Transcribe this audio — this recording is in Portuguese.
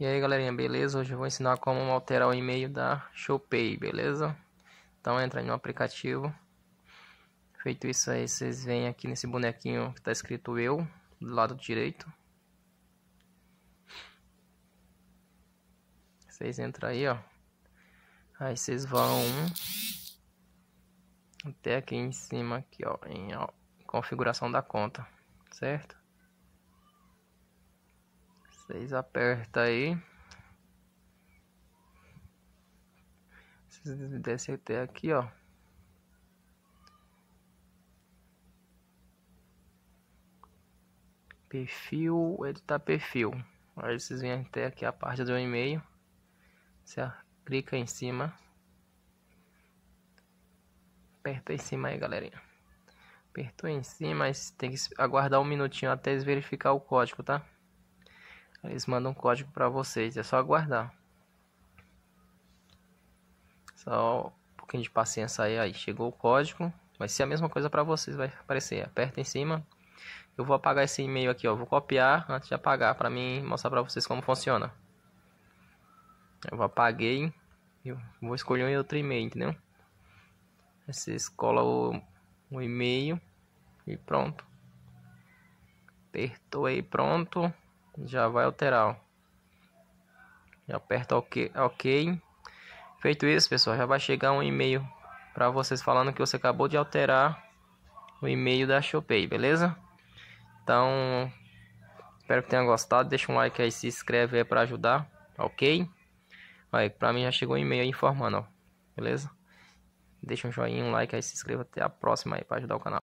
E aí galerinha, beleza? Hoje eu vou ensinar como alterar o e-mail da Shopee, beleza? Então entra no aplicativo. Feito isso aí, vocês vêm aqui nesse bonequinho que está escrito eu, do lado direito. Vocês entram aí, ó. Aí vocês vão até aqui em cima, aqui ó, em ó, configuração da conta, certo? Vocês aperta aí. Vocês desce até aqui, ó. Perfil, editar perfil. Aí vocês vêm até aqui a parte do e-mail. Você clica em cima. Aperta em cima aí, galerinha. Apertou em cima, mas tem que aguardar um minutinho até verificar o código, tá? Eles mandam um código para vocês, é só aguardar. Só um pouquinho de paciência aí, aí chegou o código. Vai ser a mesma coisa para vocês, vai aparecer. Aperta em cima. Eu vou apagar esse e-mail aqui, ó. Vou copiar antes de apagar para mim mostrar para vocês como funciona. Eu apaguei. Eu vou escolher um outro e-mail, entendeu? Você escola o, o e-mail e pronto. Apertou aí, pronto já vai alterar. Ó. aperta OK, OK. Feito isso, pessoal, já vai chegar um e-mail para vocês falando que você acabou de alterar o e-mail da Shopee, beleza? Então, espero que tenham gostado. Deixa um like aí, se inscreve aí para ajudar, ok? Aí, para mim já chegou um e-mail informando, ó, beleza? Deixa um joinha, um like aí, se inscreva. Até a próxima aí para ajudar o canal.